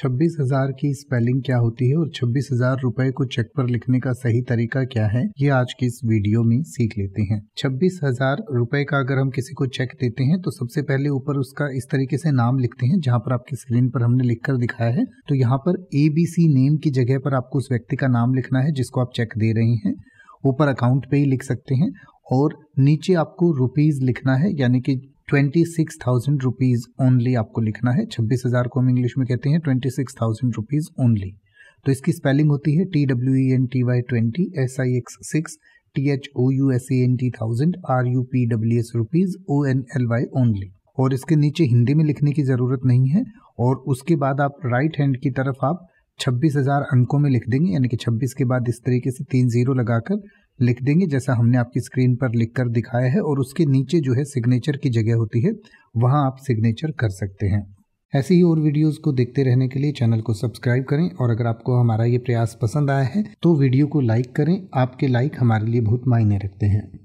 छब्बीस हजार की स्पेलिंग क्या होती है और छब्बीस हजार रूपए को चेक पर लिखने का सही तरीका क्या है ये आज की इस वीडियो में सीख लेते हैं छब्बीस हजार रूपए का अगर हम किसी को चेक देते हैं तो सबसे पहले ऊपर उसका इस तरीके से नाम लिखते हैं जहाँ पर आपकी स्क्रीन पर हमने लिख कर दिखाया है तो यहाँ पर ए बी सी नेम की जगह पर आपको उस व्यक्ति का नाम लिखना है जिसको आप चेक दे रहे हैं ऊपर अकाउंट पे ही लिख सकते हैं और नीचे आपको रुपीज़ लिखना है यानी कि twenty six thousand rupees only आपको लिखना है छब्बीस हज़ार को हम इंग्लिश में कहते हैं twenty six thousand rupees only तो इसकी स्पेलिंग होती है T W N T Y twenty S I X six T H O U S A N T thousand R U P W S rupees O N L Y only और इसके नीचे हिंदी में लिखने की ज़रूरत नहीं है और उसके बाद आप राइट हैंड की तरफ आप छब्बीस हज़ार अंकों में लिख देंगे यानी कि छब्बीस के बाद इस तरीके से तीन जीरो लगाकर लिख देंगे जैसा हमने आपकी स्क्रीन पर लिख कर दिखाया है और उसके नीचे जो है सिग्नेचर की जगह होती है वहाँ आप सिग्नेचर कर सकते हैं ऐसे ही और वीडियोस को देखते रहने के लिए चैनल को सब्सक्राइब करें और अगर आपको हमारा ये प्रयास पसंद आया है तो वीडियो को लाइक करें आपके लाइक हमारे लिए बहुत मायने रखते हैं